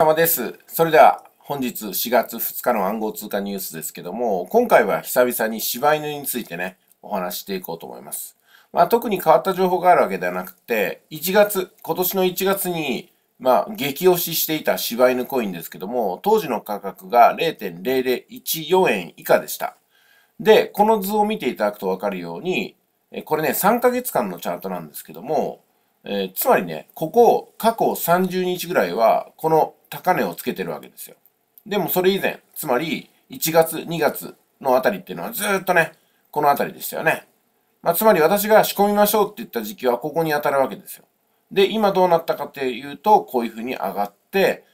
様です。それでは本日4月2日の暗号通貨ニュースですけども、今回は久々に柴犬についてね、お話していこうと思います。まあ、特に変わった情報があるわけではなくて、1月、今年の1月に、まあ、激推ししていた柴犬コインですけども、当時の価格が0.0014円以下でした。で、この図を見ていただくとわかるように、これね、3ヶ月間のチャートなんですけども、えー、つまりね、ここ、過去30日ぐらいは、この高値をつけてるわけですよ。でもそれ以前、つまり1月、2月のあたりっていうのはずっとね、このあたりでしたよね。まあ、つまり私が仕込みましょうって言った時期はここに当たるわけですよ。で、今どうなったかっていうと、こういうふうに上がって、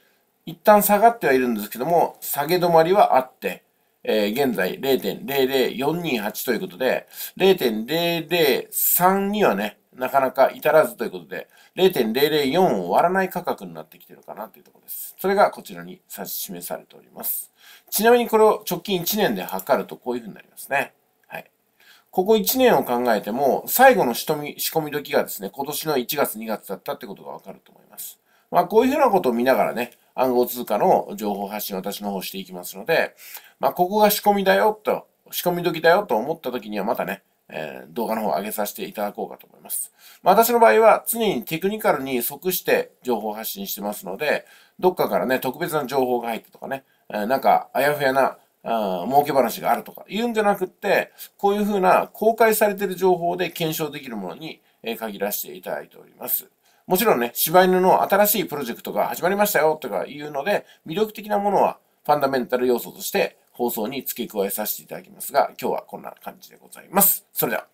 一旦下がってはいるんですけども、下げ止まりはあって、えー、現在0.00428ということで、0.003にはね、なかなか至らずということで、0.004を割らない価格になってきてるかなというところです。それがこちらに指し示されております。ちなみにこれを直近1年で測るとこういうふうになりますね。はい。ここ1年を考えても、最後の仕込み、仕込み時がですね、今年の1月2月だったってことがわかると思います。まあ、こういうふうなことを見ながらね、暗号通貨の情報発信を私の方していきますので、まあ、ここが仕込みだよと、仕込み時だよと思った時にはまたね、えー、動画の方を上げさせていただこうかと思います。まあ、私の場合は常にテクニカルに即して情報発信してますので、どっかからね、特別な情報が入ったとかね、えー、なんかあやふやなあ儲け話があるとか言うんじゃなくって、こういうふうな公開されている情報で検証できるものに限らせていただいております。もちろんね、柴犬の新しいプロジェクトが始まりましたよとか言うので、魅力的なものはファンダメンタル要素として放送に付け加えさせていただきますが、今日はこんな感じでございます。それでは。